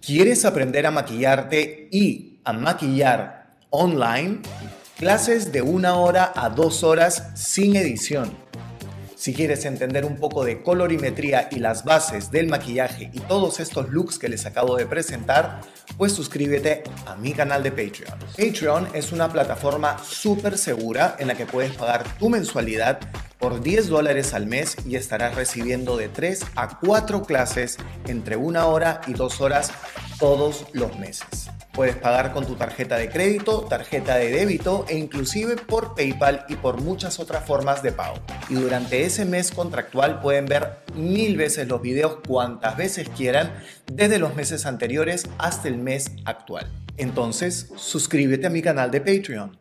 ¿Quieres aprender a maquillarte y a maquillar online? Clases de una hora a dos horas sin edición. Si quieres entender un poco de colorimetría y las bases del maquillaje y todos estos looks que les acabo de presentar, pues suscríbete a mi canal de Patreon. Patreon es una plataforma súper segura en la que puedes pagar tu mensualidad por 10 dólares al mes y estarás recibiendo de 3 a 4 clases entre una hora y dos horas todos los meses. Puedes pagar con tu tarjeta de crédito, tarjeta de débito e inclusive por PayPal y por muchas otras formas de pago. Y durante ese mes contractual pueden ver mil veces los videos cuantas veces quieran desde los meses anteriores hasta el mes actual. Entonces, suscríbete a mi canal de Patreon.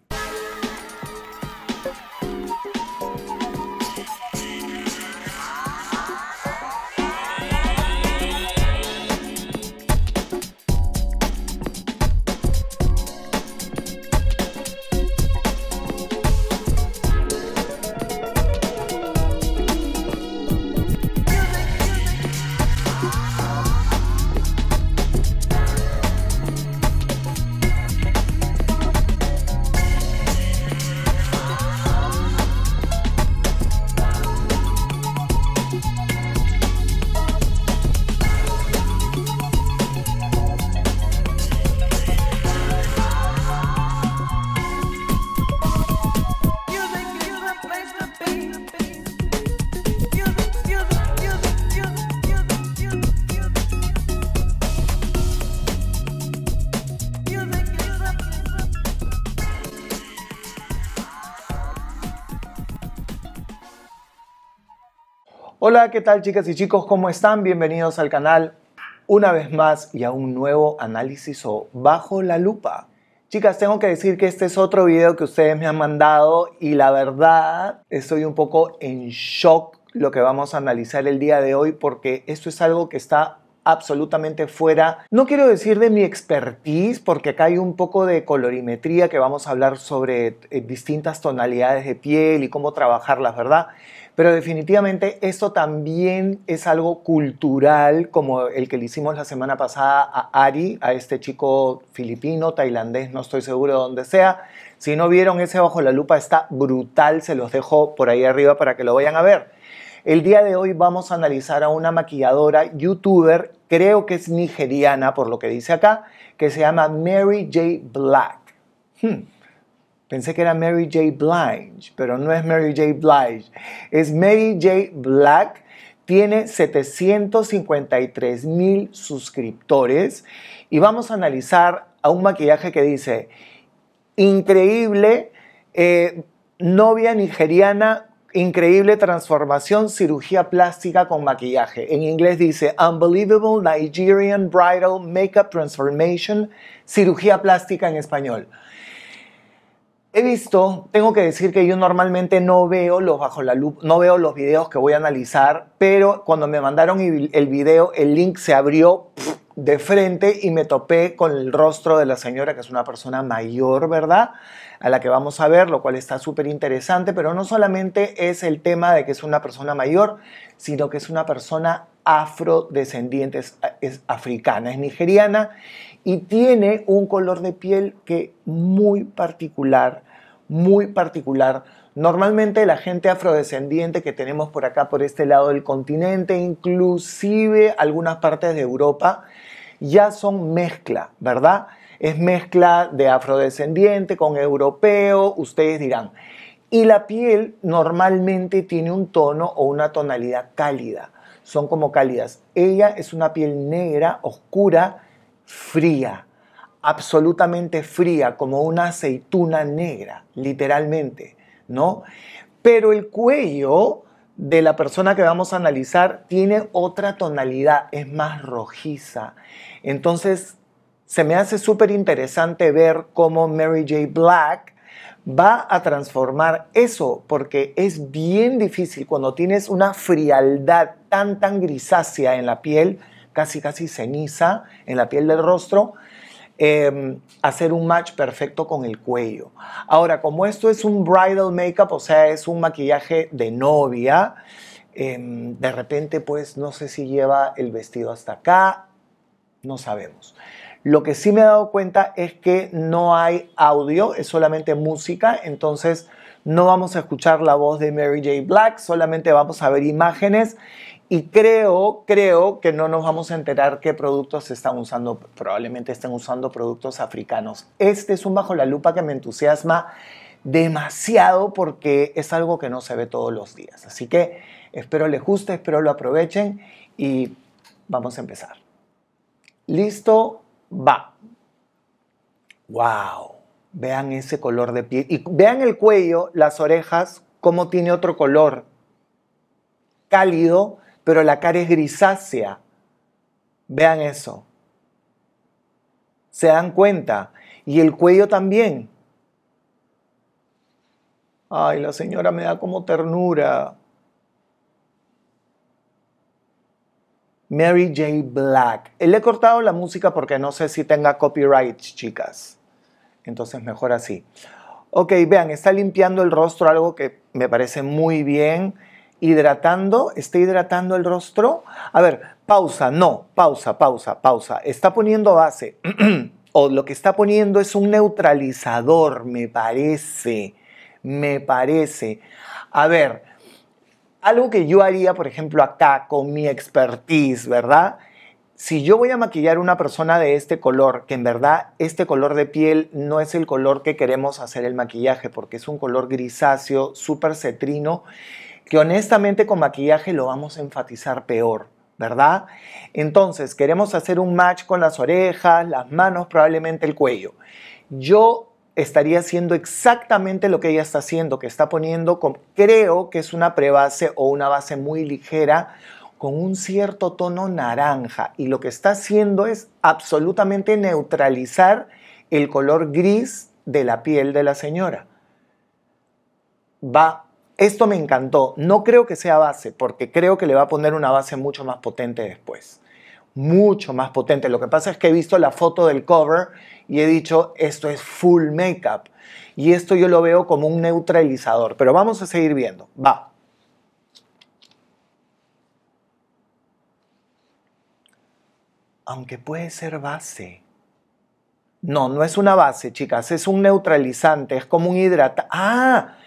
Hola, ¿qué tal chicas y chicos? ¿Cómo están? Bienvenidos al canal una vez más y a un nuevo análisis o bajo la lupa. Chicas, tengo que decir que este es otro video que ustedes me han mandado y la verdad estoy un poco en shock lo que vamos a analizar el día de hoy porque esto es algo que está absolutamente fuera, no quiero decir de mi expertise, porque acá hay un poco de colorimetría que vamos a hablar sobre eh, distintas tonalidades de piel y cómo trabajarlas, ¿verdad? Pero definitivamente esto también es algo cultural, como el que le hicimos la semana pasada a Ari, a este chico filipino, tailandés, no estoy seguro de dónde sea. Si no vieron ese bajo la lupa, está brutal, se los dejo por ahí arriba para que lo vayan a ver. El día de hoy vamos a analizar a una maquilladora youtuber, creo que es nigeriana por lo que dice acá, que se llama Mary J. Black. Hmm. Pensé que era Mary J. Blige, pero no es Mary J. Blige. Es Mary J. Black. Tiene 753 mil suscriptores. Y vamos a analizar a un maquillaje que dice, increíble, eh, novia nigeriana increíble transformación, cirugía plástica con maquillaje. En inglés dice Unbelievable Nigerian Bridal Makeup Transformation, cirugía plástica en español. He visto, tengo que decir que yo normalmente no veo los bajo la no veo los videos que voy a analizar, pero cuando me mandaron el video, el link se abrió de frente y me topé con el rostro de la señora, que es una persona mayor, ¿verdad? a la que vamos a ver, lo cual está súper interesante, pero no solamente es el tema de que es una persona mayor, sino que es una persona afrodescendiente, es, africana, es nigeriana y tiene un color de piel que muy particular, muy particular. Normalmente la gente afrodescendiente que tenemos por acá, por este lado del continente, inclusive algunas partes de Europa, ya son mezcla, ¿verdad? es mezcla de afrodescendiente con europeo, ustedes dirán. Y la piel normalmente tiene un tono o una tonalidad cálida, son como cálidas. Ella es una piel negra, oscura, fría, absolutamente fría, como una aceituna negra, literalmente, ¿no? Pero el cuello de la persona que vamos a analizar tiene otra tonalidad, es más rojiza. Entonces se me hace súper interesante ver cómo Mary J. Black va a transformar eso, porque es bien difícil cuando tienes una frialdad tan, tan grisácea en la piel, casi, casi ceniza en la piel del rostro, em, hacer un match perfecto con el cuello. Ahora, como esto es un bridal makeup, o sea, es un maquillaje de novia, em, de repente, pues no sé si lleva el vestido hasta acá, no sabemos. Lo que sí me he dado cuenta es que no hay audio, es solamente música, entonces no vamos a escuchar la voz de Mary J. Black, solamente vamos a ver imágenes y creo, creo que no nos vamos a enterar qué productos están usando, probablemente estén usando productos africanos. Este es un bajo la lupa que me entusiasma demasiado porque es algo que no se ve todos los días. Así que espero les guste, espero lo aprovechen y vamos a empezar. Listo, va. ¡Wow! Vean ese color de piel. Y vean el cuello, las orejas, cómo tiene otro color. Cálido, pero la cara es grisácea. Vean eso. ¿Se dan cuenta? Y el cuello también. Ay, la señora me da como ternura. Mary J. Black. Le he cortado la música porque no sé si tenga copyright, chicas. Entonces mejor así. Ok, vean, está limpiando el rostro, algo que me parece muy bien. Hidratando, está hidratando el rostro. A ver, pausa, no, pausa, pausa, pausa. Está poniendo base. o lo que está poniendo es un neutralizador, me parece. Me parece. A ver, algo que yo haría, por ejemplo, acá con mi expertise, ¿verdad? Si yo voy a maquillar una persona de este color, que en verdad este color de piel no es el color que queremos hacer el maquillaje, porque es un color grisáceo, súper cetrino, que honestamente con maquillaje lo vamos a enfatizar peor, ¿verdad? Entonces, queremos hacer un match con las orejas, las manos, probablemente el cuello. Yo estaría haciendo exactamente lo que ella está haciendo, que está poniendo, con, creo que es una prebase o una base muy ligera con un cierto tono naranja y lo que está haciendo es absolutamente neutralizar el color gris de la piel de la señora. Va, esto me encantó, no creo que sea base porque creo que le va a poner una base mucho más potente después mucho más potente. Lo que pasa es que he visto la foto del cover y he dicho, esto es full makeup. Y esto yo lo veo como un neutralizador, pero vamos a seguir viendo. Va. Aunque puede ser base. No, no es una base, chicas, es un neutralizante, es como un hidratante. Ah,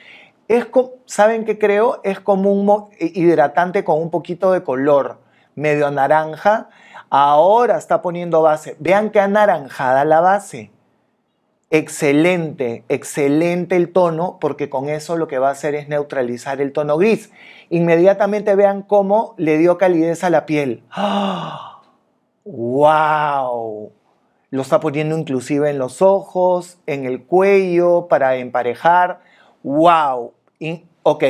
es como, ¿saben qué creo? Es como un eh, hidratante con un poquito de color, medio naranja, Ahora está poniendo base. Vean qué anaranjada la base. Excelente, excelente el tono, porque con eso lo que va a hacer es neutralizar el tono gris. Inmediatamente vean cómo le dio calidez a la piel. ¡Wow! ¡Ah! Lo está poniendo inclusive en los ojos, en el cuello, para emparejar. ¡Wow! ok,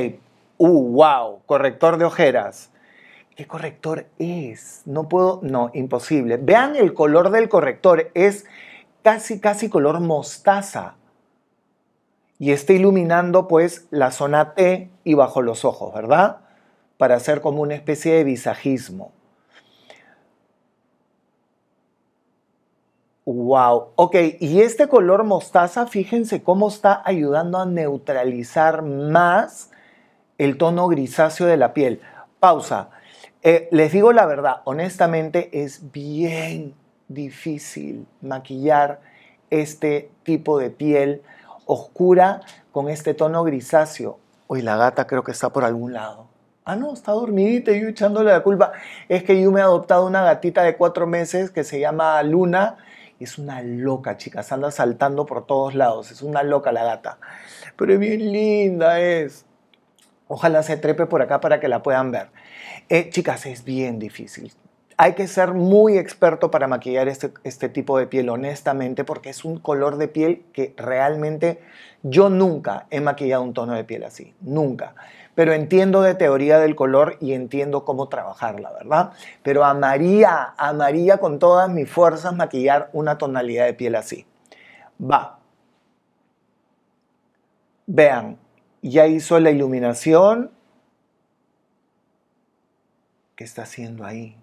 uh, wow, corrector de ojeras. ¿Qué corrector es? No puedo, no, imposible. Vean el color del corrector, es casi, casi color mostaza. Y está iluminando pues la zona T y bajo los ojos, ¿verdad? Para hacer como una especie de visajismo. Wow, ok, y este color mostaza, fíjense cómo está ayudando a neutralizar más el tono grisáceo de la piel. Pausa. Eh, les digo la verdad, honestamente es bien difícil maquillar este tipo de piel oscura con este tono grisáceo. Hoy la gata creo que está por algún lado. Ah, no, está dormidita y yo echándole la culpa. Es que yo me he adoptado una gatita de cuatro meses que se llama Luna. Es una loca, chicas. Anda saltando por todos lados. Es una loca la gata. Pero es bien linda es. Ojalá se trepe por acá para que la puedan ver. Eh, chicas, es bien difícil. Hay que ser muy experto para maquillar este, este tipo de piel, honestamente, porque es un color de piel que realmente yo nunca he maquillado un tono de piel así, nunca. Pero entiendo de teoría del color y entiendo cómo trabajarla, ¿verdad? Pero amaría, amaría con todas mis fuerzas maquillar una tonalidad de piel así. Va. Vean, ya hizo la iluminación, ¿qué está haciendo ahí?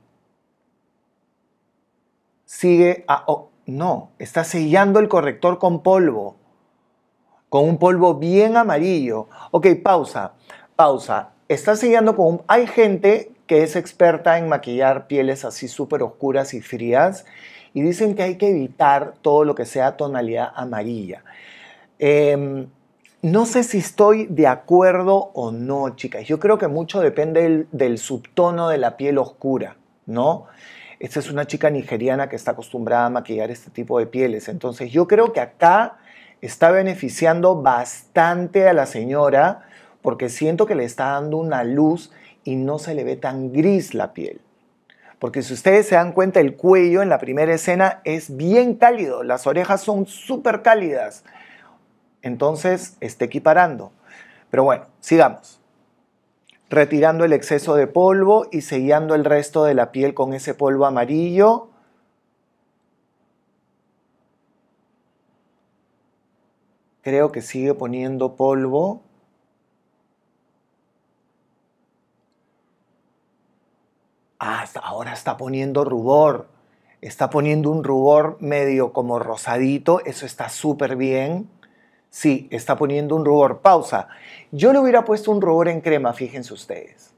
Sigue a... no, está sellando el corrector con polvo, con un polvo bien amarillo. Ok, pausa, pausa. Está sellando con Hay gente que es experta en maquillar pieles así súper oscuras y frías y dicen que hay que evitar todo lo que sea tonalidad amarilla. Eh, no sé si estoy de acuerdo o no, chicas. Yo creo que mucho depende del, subtono de la piel oscura, ¿no? Esta es una chica nigeriana que está acostumbrada a maquillar este tipo de pieles. Entonces yo creo que acá está beneficiando bastante a la señora porque siento que le está dando una luz y no se le ve tan gris la piel. Porque si ustedes se dan cuenta, el cuello en la primera escena es bien cálido, las orejas son súper cálidas. Entonces esté equiparando. Pero bueno, sigamos. Retirando el exceso de polvo y sellando el resto de la piel con ese polvo amarillo. Creo que sigue poniendo polvo. hasta ah, ahora está poniendo rubor, está poniendo un rubor medio como rosadito, eso está súper bien. Sí, está poniendo un rubor. Pausa. Yo le hubiera puesto un rubor en crema, fíjense ustedes.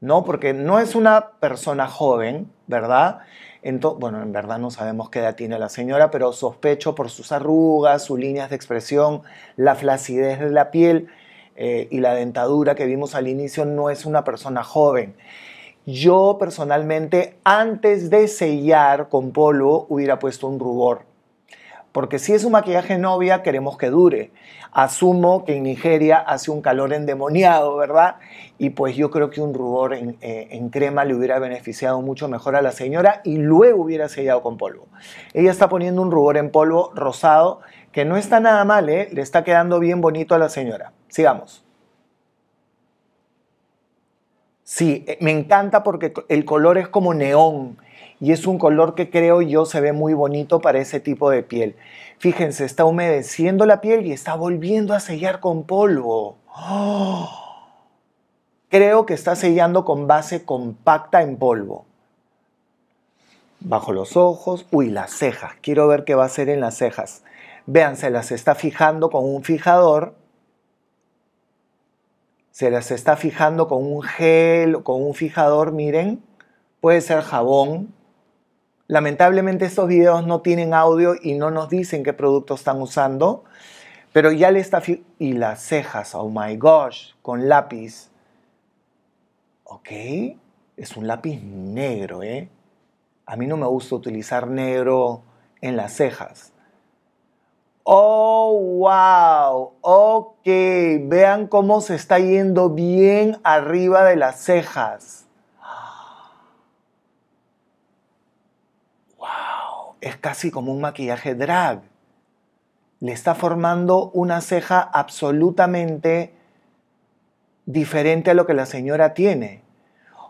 ¿No? Porque no es una persona joven, ¿verdad? Entonces, bueno, en verdad no sabemos qué edad tiene la señora, pero sospecho por sus arrugas, sus líneas de expresión, la flacidez de la piel eh, y la dentadura que vimos al inicio, no es una persona joven. Yo personalmente, antes de sellar con polvo, hubiera puesto un rubor porque si es un maquillaje novia, queremos que dure. Asumo que en Nigeria hace un calor endemoniado, ¿verdad? Y pues yo creo que un rubor eh, en, crema le hubiera beneficiado mucho mejor a la señora y luego hubiera sellado con polvo. Ella está poniendo un rubor en polvo rosado que no está nada mal, ¿eh? Le está quedando bien bonito a la señora. Sigamos. Sí, eh, me encanta porque el color es como neón y es un color que creo yo se ve muy bonito para ese tipo de piel. Fíjense, está humedeciendo la piel y está volviendo a sellar con polvo. ¡Oh! Creo que está sellando con base compacta en polvo. Bajo los ojos, uy, las cejas. Quiero ver qué va a hacer en las cejas. Vean, se las está fijando con un fijador se las está fijando con un gel, con un fijador, miren, puede ser jabón, Lamentablemente estos videos no tienen audio y no nos dicen qué producto están usando, pero ya le está... Y las cejas, oh my gosh, con lápiz. Ok, es un lápiz negro, ¿eh? A mí no me gusta utilizar negro en las cejas. Oh, wow. Ok, vean cómo se está yendo bien arriba de las cejas. es casi como un maquillaje drag. Le está formando una ceja absolutamente diferente a lo que la señora tiene.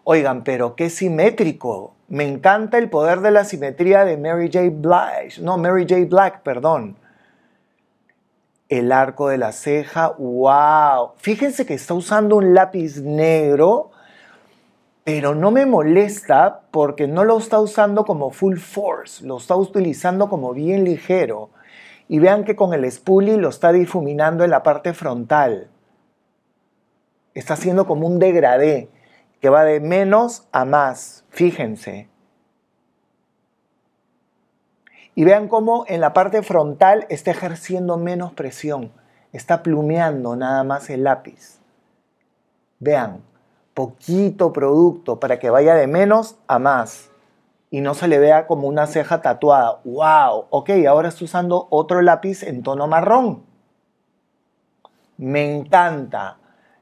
Oigan, pero qué simétrico. Me encanta el poder de la simetría de Mary J. Blige. No, Mary J. Black, perdón. El arco de la ceja, wow. Fíjense que está usando un lápiz negro pero no me molesta porque no lo está usando como full force, lo está utilizando como bien ligero. Y vean que con el spoolie lo está difuminando en la parte frontal. Está haciendo como un degradé que va de menos a más, fíjense. Y vean cómo en la parte frontal está ejerciendo menos presión, está plumeando nada más el lápiz. Vean, poquito producto para que vaya de menos a más y no se le vea como una ceja tatuada. ¡Wow! Ok, ahora está usando otro lápiz en tono marrón. Me encanta.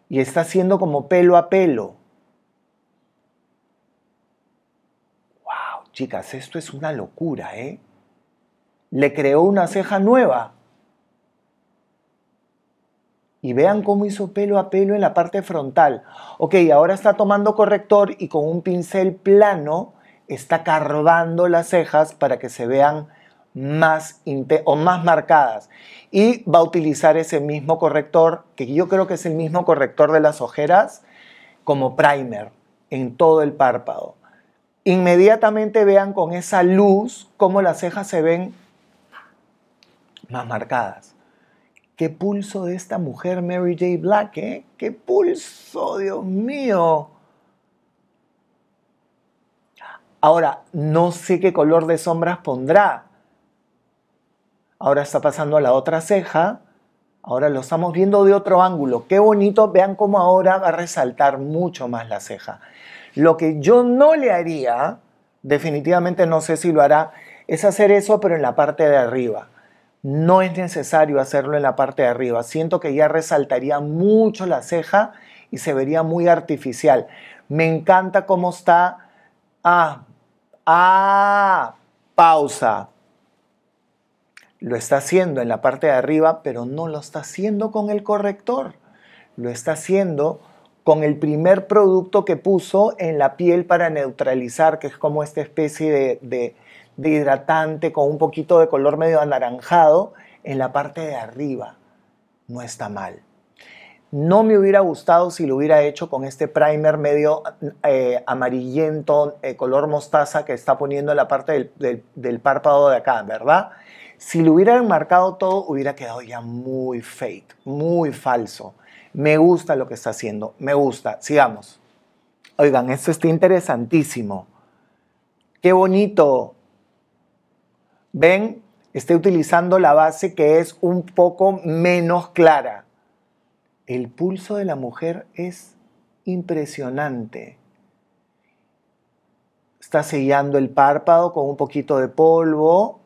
Y está haciendo como pelo a pelo. ¡Wow! Chicas, esto es una locura, ¿eh? Le creó una ceja nueva y vean cómo hizo pelo a pelo en la parte frontal. Ok, ahora está tomando corrector y con un pincel plano está carbando las cejas para que se vean más o más marcadas y va a utilizar ese mismo corrector que yo creo que es el mismo corrector de las ojeras como primer en todo el párpado. Inmediatamente vean con esa luz cómo las cejas se ven más marcadas qué pulso de esta mujer Mary J. Black, ¿eh? Qué pulso, Dios mío. Ahora, no sé qué color de sombras pondrá. Ahora está pasando a la otra ceja. Ahora lo estamos viendo de otro ángulo. Qué bonito, vean cómo ahora va a resaltar mucho más la ceja. Lo que yo no le haría, definitivamente no sé si lo hará, es hacer eso, pero en la parte de arriba no es necesario hacerlo en la parte de arriba. Siento que ya resaltaría mucho la ceja y se vería muy artificial. Me encanta cómo está. Ah, ah, pausa. Lo está haciendo en la parte de arriba, pero no lo está haciendo con el corrector. Lo está haciendo con el primer producto que puso en la piel para neutralizar, que es como esta especie de, de de hidratante con un poquito de color medio anaranjado en la parte de arriba. No está mal. No me hubiera gustado si lo hubiera hecho con este primer medio eh, amarillento, eh, color mostaza que está poniendo en la parte del, del párpado de acá, ¿verdad? Si lo hubieran marcado todo, hubiera quedado ya muy fake, muy falso. Me gusta lo que está haciendo, me gusta. Sigamos. Oigan, esto está interesantísimo. Qué bonito ven, esté utilizando la base que es un poco menos clara. El pulso de la mujer es impresionante. Está sellando el párpado con un poquito de polvo.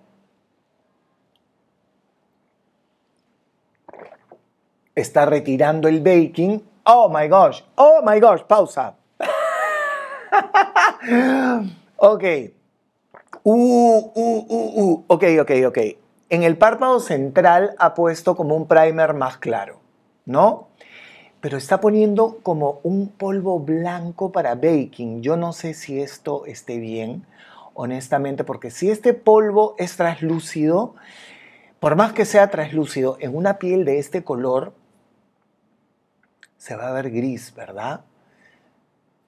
Está retirando el baking. Oh my gosh, oh my gosh, pausa. ok. Uh, uh, uh, uh. Ok, ok, ok. En el párpado central ha puesto como un primer más claro, ¿no? Pero está poniendo como un polvo blanco para baking. Yo no sé si esto esté bien, honestamente, porque si este polvo es translúcido, por más que sea translúcido, en una piel de este color se va a ver gris, ¿verdad?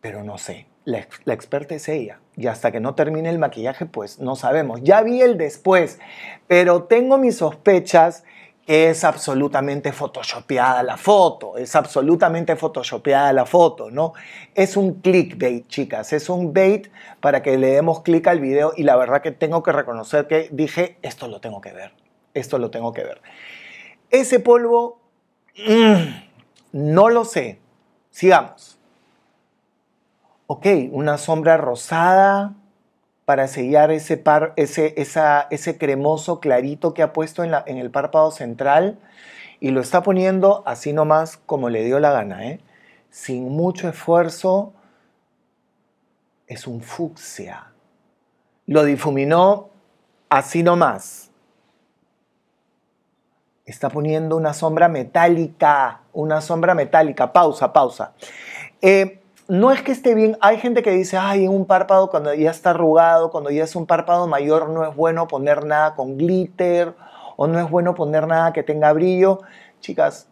Pero no sé la, experta es ella. Y hasta que no termine el maquillaje, pues no sabemos. Ya vi el después, pero tengo mis sospechas que es absolutamente photoshopeada la foto, es absolutamente photoshopeada la foto, ¿no? Es un clickbait, chicas, es un bait para que le demos clic al video y la verdad que tengo que reconocer que dije, esto lo tengo que ver, esto lo tengo que ver. Ese polvo, mm, no lo sé. Sigamos ok, una sombra rosada para sellar ese, par, ese, ese cremoso clarito que ha puesto en, la, en, el párpado central y lo está poniendo así nomás como le dio la gana, ¿eh? sin mucho esfuerzo, es un fucsia. Lo difuminó así nomás. Está poniendo una sombra metálica, una sombra metálica. Pausa, pausa. Eh, no es que esté bien. Hay gente que dice, ay, un párpado cuando ya está arrugado, cuando ya es un párpado mayor, no es bueno poner nada con glitter o no es bueno poner nada que tenga brillo. Chicas,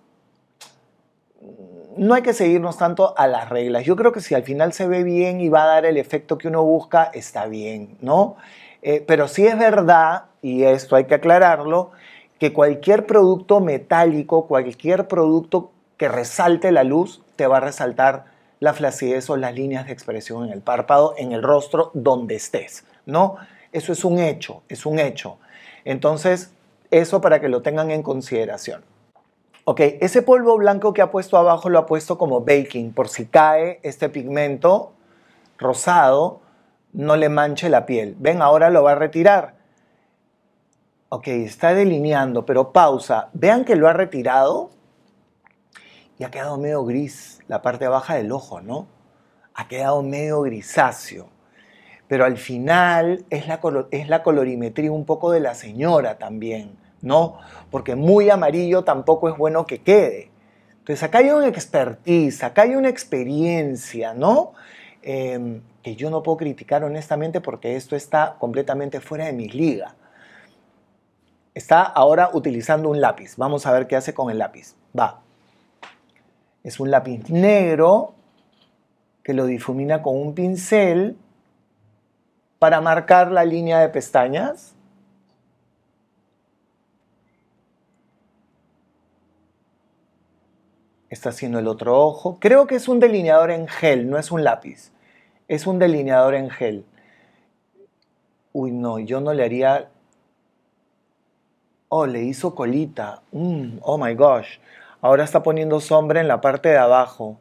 no hay que seguirnos tanto a las reglas. Yo creo que si al final se ve bien y va a dar el efecto que uno busca, está bien, ¿no? Eh, pero sí es verdad, y esto hay que aclararlo, que cualquier producto metálico, cualquier producto que resalte la luz, te va a resaltar la flacidez o las líneas de expresión en el párpado, en el rostro, donde estés, ¿no? Eso es un hecho, es un hecho. Entonces, eso para que lo tengan en consideración. Ok, ese polvo blanco que ha puesto abajo lo ha puesto como baking, por si cae este pigmento rosado, no le manche la piel. Ven, ahora lo va a retirar. Ok, está delineando, pero pausa. Vean que lo ha retirado y ha quedado medio gris la parte baja del ojo, ¿no? Ha quedado medio grisáceo. Pero al final es la, es la colorimetría un poco de la señora también, ¿no? Porque muy amarillo tampoco es bueno que quede. Entonces acá hay una expertise, acá hay una experiencia, ¿no? Em, que yo no puedo criticar honestamente porque esto está completamente fuera de mis liga. Está ahora utilizando un lápiz. Vamos a ver qué hace con el lápiz. Va es un lápiz negro que lo difumina con un pincel para marcar la línea de pestañas. Está haciendo el otro ojo. Creo que es un delineador en gel, no es un lápiz. Es un delineador en gel. Uy, no, yo no le haría... Oh, le hizo colita. Mm, oh, my gosh. Ahora está poniendo sombra en la parte de abajo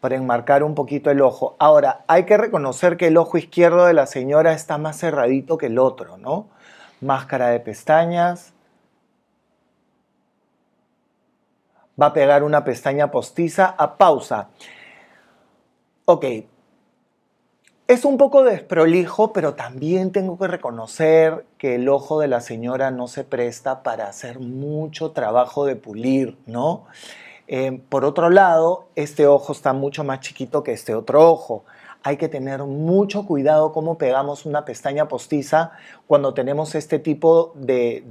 para enmarcar un poquito el ojo. Ahora, hay que reconocer que el ojo izquierdo de la señora está más cerradito que el otro, ¿no? Máscara de pestañas. Va a pegar una pestaña postiza a pausa. Ok, es un poco desprolijo, pero también tengo que reconocer que el ojo de la señora no se presta para hacer mucho trabajo de pulir, ¿no? Eh, por otro lado, este ojo está mucho más chiquito que este otro ojo. Hay que tener mucho cuidado cómo pegamos una pestaña postiza cuando tenemos este tipo de,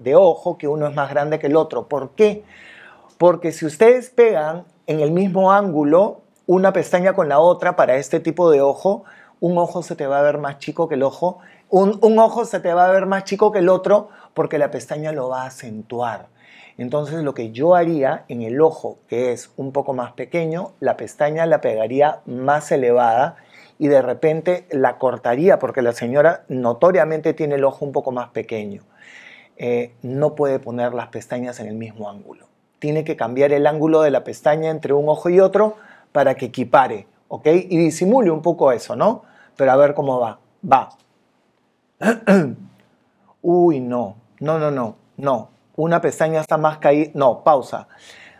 de ojo, que uno es más grande que el otro. ¿Por qué? Porque si ustedes pegan en el mismo ángulo, una pestaña con la otra para este tipo de ojo, un ojo se te va a ver más chico que el ojo, un, ojo se te va a ver más chico que el otro porque la pestaña lo va a acentuar. Entonces lo que yo haría en el ojo, que es un poco más pequeño, la pestaña la pegaría más elevada y de repente la cortaría porque la señora notoriamente tiene el ojo un poco más pequeño. Eh, no puede poner las pestañas en el mismo ángulo. Tiene que cambiar el ángulo de la pestaña entre un ojo y otro para que equipare, ¿ok? Y disimule un poco eso, ¿no? Pero a ver cómo va. Va. Uy, no. No, no, no. No. Una pestaña está más caída. No, pausa.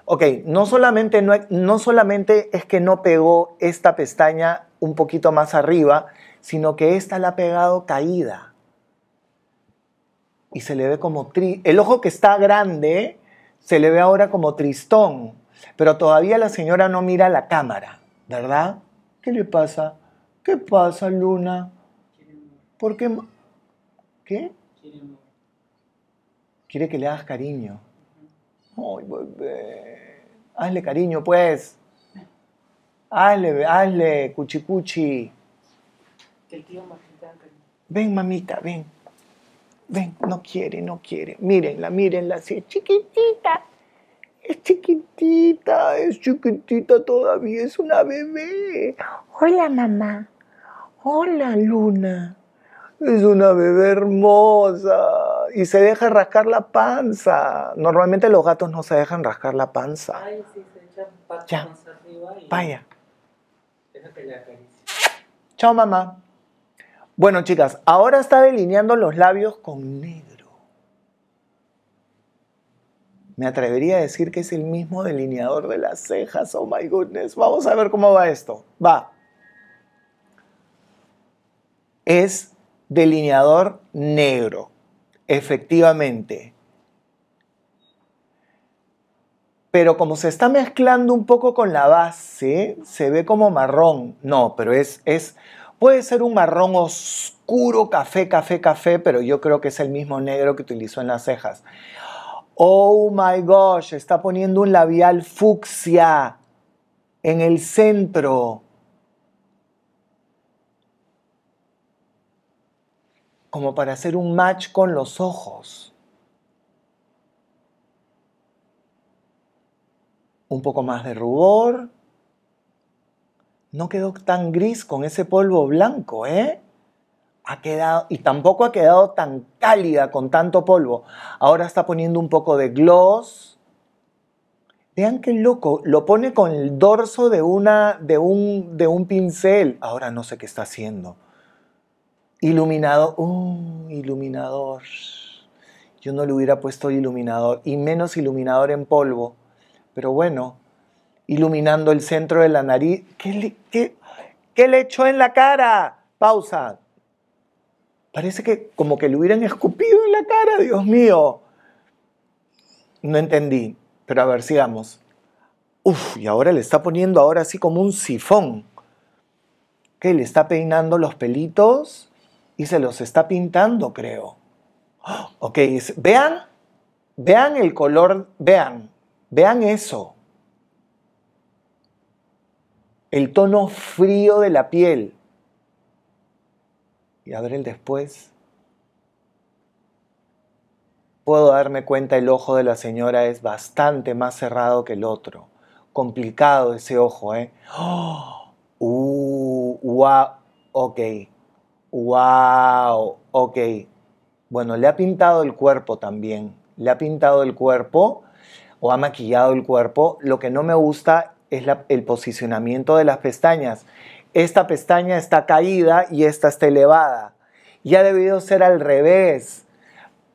Ok, no solamente, no, solamente es que no pegó esta pestaña un poquito más arriba, sino que esta la ha pegado caída. Y se le ve como tri El ojo que está grande se le ve ahora como tristón. Pero todavía la señora no mira la cámara, ¿verdad? ¿Qué le pasa? ¿Qué pasa, Luna? ¿Por qué? ¿Qué? Quiere que le hagas cariño. Ay, bebé. Hazle cariño, pues. Hazle, hazle, cuchicuchi. Ven, mamita, ven. Ven, no quiere, no quiere. Mírenla, mírenla, así, chiquitita es chiquitita, es chiquitita todavía, es una bebé. Hola mamá, hola Luna. Es una bebé hermosa y se deja rascar la panza. Normalmente los gatos no se dejan rascar la panza. Ay, sí, se echan patas arriba y... Vaya. Chao mamá. Bueno chicas, ahora está delineando los labios con negro. Me atrevería a decir que es el mismo delineador de las cejas. Oh my goodness. Vamos a ver cómo va esto. Va. Es delineador negro. Efectivamente. Pero como se está mezclando un poco con la base, se ve como marrón. No, pero es, es Puede ser un marrón oscuro, café, café, café, pero yo creo que es el mismo negro que utilizó en las cejas. Oh my gosh, está poniendo un labial fucsia en el centro. Como para hacer un match con los ojos. Un poco más de rubor. No quedó tan gris con ese polvo blanco, ¿eh? ha quedado, y tampoco ha quedado tan cálida con tanto polvo. Ahora está poniendo un poco de gloss. Vean qué loco, lo pone con el dorso de, una, de, un, de un pincel. Ahora no sé qué está haciendo. Iluminado, uh, iluminador. Yo no le hubiera puesto iluminador, y menos iluminador en polvo. Pero bueno, iluminando el centro de la nariz. ¿Qué le, qué le echó en la cara? Pausa. Parece que como que le hubieran escupido en la cara, Dios mío. No entendí, pero a ver, sigamos. Uf, y ahora le está poniendo ahora así como un sifón. Que le está peinando los pelitos y se los está pintando, creo. ¡Oh! ok, vean, vean el color, vean, vean eso. El tono frío de la piel y a ver el después. Puedo darme cuenta el ojo de la señora es bastante más cerrado que el otro. Complicado ese ojo, ¿eh? ¡Uh! ¡Wow! Ok. ¡Wow! Ok. Bueno, le ha pintado el cuerpo también. Le ha pintado el cuerpo o ha maquillado el cuerpo. Lo que no me gusta es el posicionamiento de las pestañas esta pestaña está caída y esta está elevada. Y ha debido ser al revés.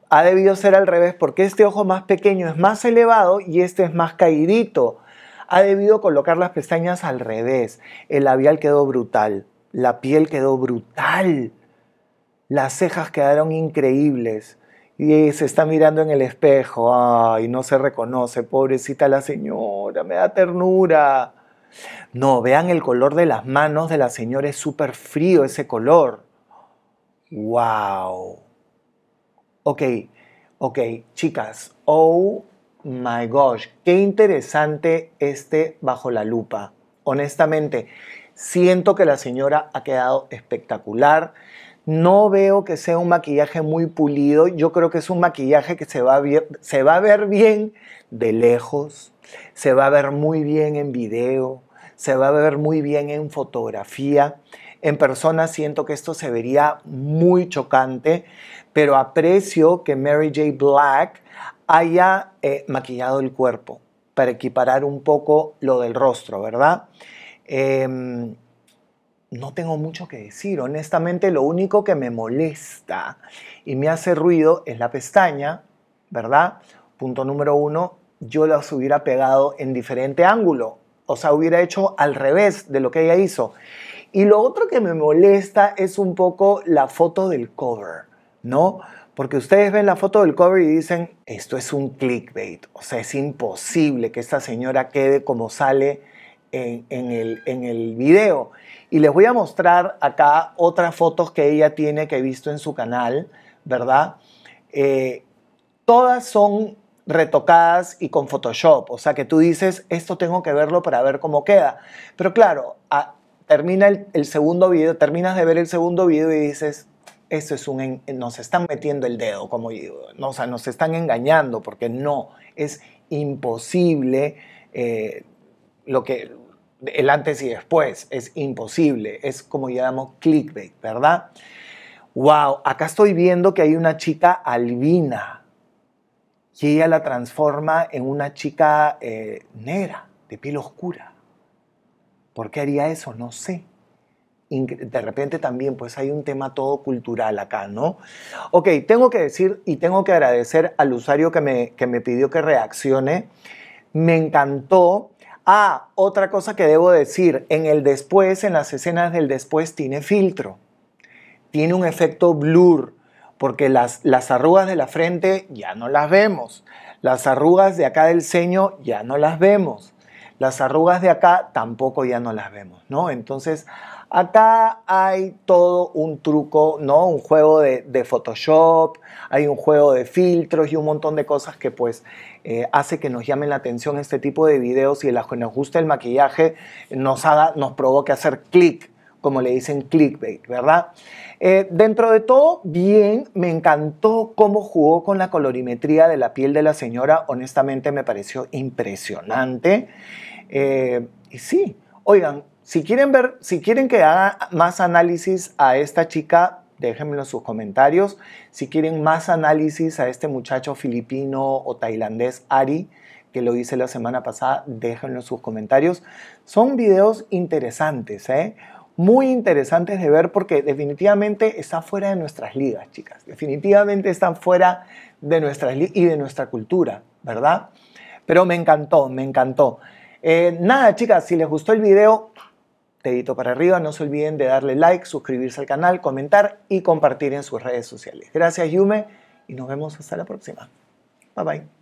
Ha debido ser al revés porque este ojo más pequeño es más elevado y este es más caídito. Ha debido colocar las pestañas al revés. El labial quedó brutal. La piel quedó brutal. Las cejas quedaron increíbles. Y se está mirando en el espejo. Ay, no se reconoce. Pobrecita la señora. Me da ternura no, vean el color de las manos de la señora, es súper frío ese color. ¡Wow! Ok, ok, chicas, oh my gosh, qué interesante este bajo la lupa. Honestamente, siento que la señora ha quedado espectacular. No veo que sea un maquillaje muy pulido. Yo creo que es un maquillaje que se va a ver, bien de lejos, se va a ver muy bien en video, se va a ver muy bien en fotografía. En persona siento que esto se vería muy chocante, pero aprecio que Mary J. Black haya eh, maquillado el cuerpo para equiparar un poco lo del rostro, ¿verdad? Em, no tengo mucho que decir. Honestamente, lo único que me molesta y me hace ruido es la pestaña, ¿verdad? Punto número uno, yo las hubiera pegado en diferente ángulo. O sea, hubiera hecho al revés de lo que ella hizo. Y lo otro que me molesta es un poco la foto del cover, ¿no? Porque ustedes ven la foto del cover y dicen, esto es un clickbait. O sea, es imposible que esta señora quede como sale en, en, el, en el video. Y les voy a mostrar acá otras fotos que ella tiene que he visto en su canal, ¿verdad? Eh, todas son retocadas y con Photoshop. O sea que tú dices, esto tengo que verlo para ver cómo queda. Pero claro, termina el, segundo video, terminas de ver el segundo video y dices, esto es un, nos están metiendo el dedo, como digo, o sea, nos están engañando, porque no, es imposible eh, lo que el antes y después, es imposible, es como llamamos clickbait, ¿verdad? Wow, acá estoy viendo que hay una chica albina y ella la transforma en una chica eh, negra, de piel oscura. ¿Por qué haría eso? No sé. De repente también, pues hay un tema todo cultural acá, ¿no? Ok, tengo que decir y tengo que agradecer al usuario que me, que me pidió que reaccione. Me encantó Ah, otra cosa que debo decir, en el después, en las escenas del después, tiene filtro. Tiene un efecto blur, porque las, las arrugas de la frente ya no las vemos. Las arrugas de acá del ceño ya no las vemos. Las arrugas de acá tampoco ya no las vemos, ¿no? Entonces, Acá hay todo un truco, ¿no? Un juego de, de, Photoshop, hay un juego de filtros y un montón de cosas que pues eh, hace que nos llamen la atención este tipo de videos y las que nos gusta el maquillaje nos, haga, nos provoque hacer clic, como le dicen clickbait, ¿verdad? Eh, dentro de todo, bien, me encantó cómo jugó con la colorimetría de la piel de la señora, honestamente me pareció impresionante. Eh, y sí, oigan, si quieren ver, si quieren que haga más análisis a esta chica, déjenmelo en sus comentarios. Si quieren más análisis a este muchacho filipino o tailandés Ari, que lo hice la semana pasada, déjenlo en sus comentarios. Son videos interesantes, ¿eh? muy interesantes de ver porque definitivamente está fuera de nuestras ligas, chicas. Definitivamente están fuera de nuestras ligas y de nuestra cultura, ¿verdad? Pero me encantó, me encantó. Eh, nada, chicas, si les gustó el video, dedito para arriba. No se olviden de darle like, suscribirse al canal, comentar y compartir en sus redes sociales. Gracias, Yume, y nos vemos hasta la próxima. Bye bye.